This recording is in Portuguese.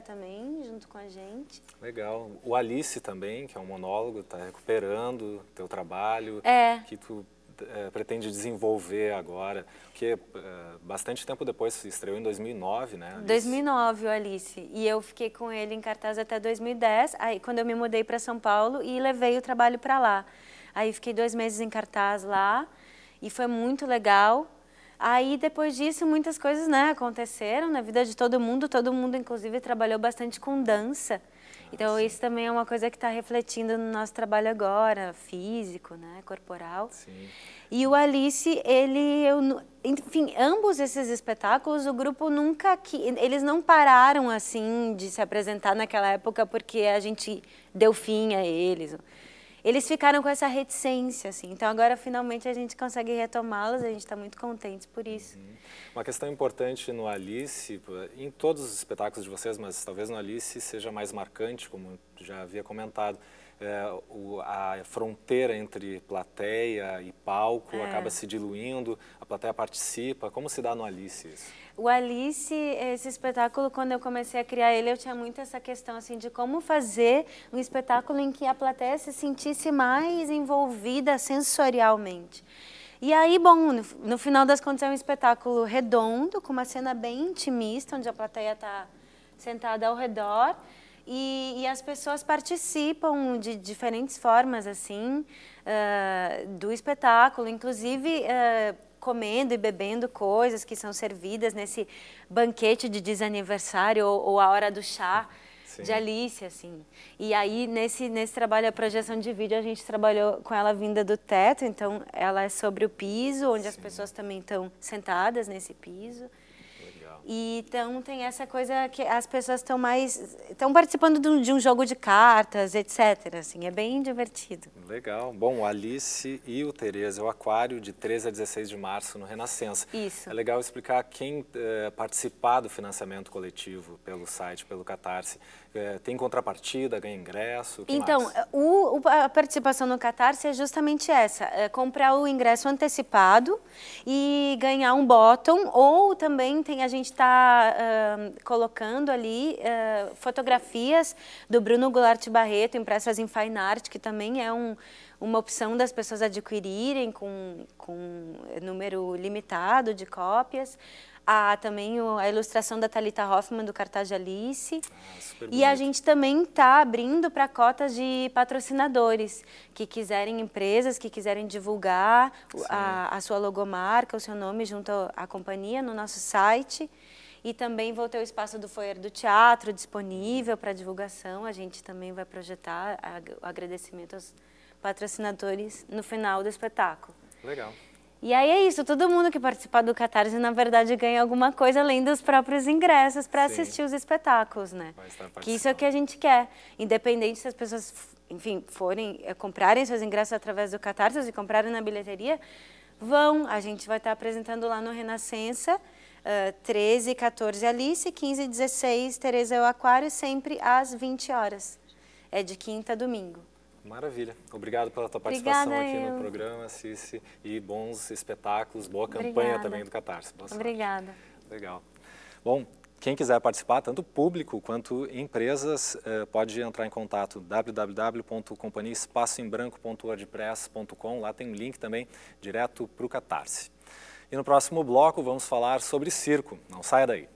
também, junto com a gente. Legal. O Alice também, que é um monólogo, está recuperando teu trabalho, é. que tu é, pretende desenvolver agora, porque é, bastante tempo depois estreou em 2009, né? Alice? 2009, o Alice. E eu fiquei com ele em cartaz até 2010, aí quando eu me mudei para São Paulo e levei o trabalho para lá. Aí fiquei dois meses em cartaz lá e foi muito legal. Aí depois disso muitas coisas né, aconteceram na vida de todo mundo, todo mundo inclusive trabalhou bastante com dança. Então isso também é uma coisa que está refletindo no nosso trabalho agora, físico, né, corporal. Sim. E o Alice, ele, eu, enfim, ambos esses espetáculos, o grupo nunca, eles não pararam assim de se apresentar naquela época porque a gente deu fim a eles eles ficaram com essa reticência, assim. Então agora finalmente a gente consegue retomá-los, a gente está muito contente por isso. Uhum. Uma questão importante no Alice, em todos os espetáculos de vocês, mas talvez no Alice seja mais marcante, como já havia comentado, é, o, a fronteira entre plateia e palco é. acaba se diluindo, a plateia participa. Como se dá no Alice isso? O Alice, esse espetáculo, quando eu comecei a criar ele, eu tinha muito essa questão assim de como fazer um espetáculo em que a plateia se sentisse mais envolvida sensorialmente. E aí, bom, no, no final das contas é um espetáculo redondo, com uma cena bem intimista, onde a plateia está sentada ao redor. E, e, as pessoas participam de diferentes formas, assim, uh, do espetáculo, inclusive uh, comendo e bebendo coisas que são servidas nesse banquete de desaniversário ou, ou a hora do chá Sim. de Alice, assim. E aí, nesse, nesse trabalho, a projeção de vídeo, a gente trabalhou com ela vinda do teto, então ela é sobre o piso, onde Sim. as pessoas também estão sentadas nesse piso. E, então tem essa coisa que as pessoas estão mais estão participando de um, de um, jogo de cartas, etc. Assim, é bem divertido. Legal. Bom, Alice e o Tereza, o Aquário de 13 a 16 de março no Renascença. Isso. É legal explicar quem é, participar do financiamento coletivo pelo site, pelo Catarse. É, tem contrapartida, ganha ingresso? Então, eh, o, a participação no Catarse é justamente essa, é comprar o ingresso antecipado e ganhar um bottom, ou também tem a gente está uh, colocando ali uh, fotografias do Bruno Goulart Barreto, impressas em Fine Art, que também é um, uma opção das pessoas adquirirem com, com número limitado de cópias a, também a ilustração da Talita Hoffman do cartaz de Alice. Ah, e a gente também está abrindo para cotas de patrocinadores que quiserem empresas, que quiserem divulgar a, a, sua logomarca, o seu nome junto à companhia no nosso site. E também vou ter o espaço do foyer do teatro disponível para divulgação. A gente também vai projetar o agradecimento aos patrocinadores no final do espetáculo. Legal. E aí é isso, todo mundo que participar do Catarse, na verdade, ganha alguma coisa além dos próprios ingressos para assistir os espetáculos, né? Que isso é o que a gente quer. Independente se as pessoas, enfim, forem, é, comprarem seus ingressos através do Catarse, se comprarem na bilheteria, vão. A gente vai estar apresentando lá no Renascença, uh, 13, 14 Alice, 15 16 Tereza e o Aquário, sempre às 20 horas. É de quinta a domingo. Maravilha. Obrigado pela tua participação Obrigada, aqui eu. no programa, Cici, e bons espetáculos, boa campanha Obrigada. também do Catarse. Boa Obrigada. Sorte. Legal. Bom, quem quiser participar, tanto público quanto empresas, eh, pode entrar em contato www.companhiaespaçoembranco.wordpress.com. Lá tem um link também direto para o Catarse. E no próximo bloco vamos falar sobre circo. Não saia daí.